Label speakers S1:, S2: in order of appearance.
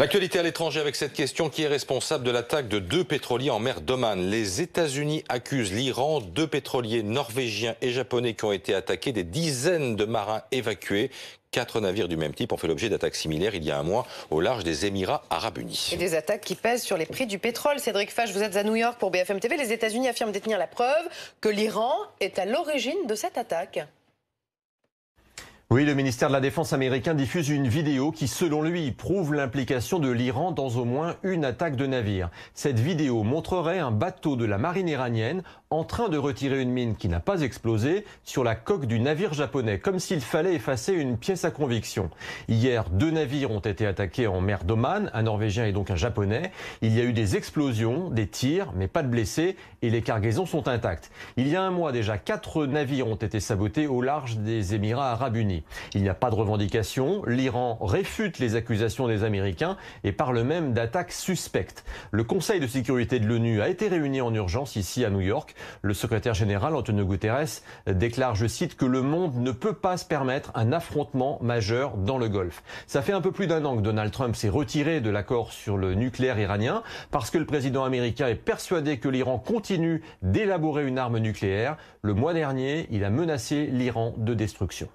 S1: L'actualité à l'étranger avec cette question qui est responsable de l'attaque de deux pétroliers en mer d'Oman. Les États-Unis accusent l'Iran, deux pétroliers norvégiens et japonais qui ont été attaqués, des dizaines de marins évacués. Quatre navires du même type ont fait l'objet d'attaques similaires il y a un mois au large des Émirats arabes unis. Et
S2: des attaques qui pèsent sur les prix du pétrole. Cédric Fache, vous êtes à New York pour BFM TV. Les États-Unis affirment détenir la preuve que l'Iran est à l'origine de cette attaque.
S3: Oui, le ministère de la Défense américain diffuse une vidéo qui, selon lui, prouve l'implication de l'Iran dans au moins une attaque de navire. Cette vidéo montrerait un bateau de la marine iranienne en train de retirer une mine qui n'a pas explosé sur la coque du navire japonais, comme s'il fallait effacer une pièce à conviction. Hier, deux navires ont été attaqués en mer d'Oman, un Norvégien et donc un Japonais. Il y a eu des explosions, des tirs, mais pas de blessés, et les cargaisons sont intactes. Il y a un mois déjà, quatre navires ont été sabotés au large des Émirats arabes unis. Il n'y a pas de revendication, l'Iran réfute les accusations des Américains et parle même d'attaques suspectes. Le Conseil de sécurité de l'ONU a été réuni en urgence ici à New York le secrétaire général Antonio Guterres déclare, je cite, que le monde ne peut pas se permettre un affrontement majeur dans le Golfe. Ça fait un peu plus d'un an que Donald Trump s'est retiré de l'accord sur le nucléaire iranien parce que le président américain est persuadé que l'Iran continue d'élaborer une arme nucléaire. Le mois dernier, il a menacé l'Iran de destruction.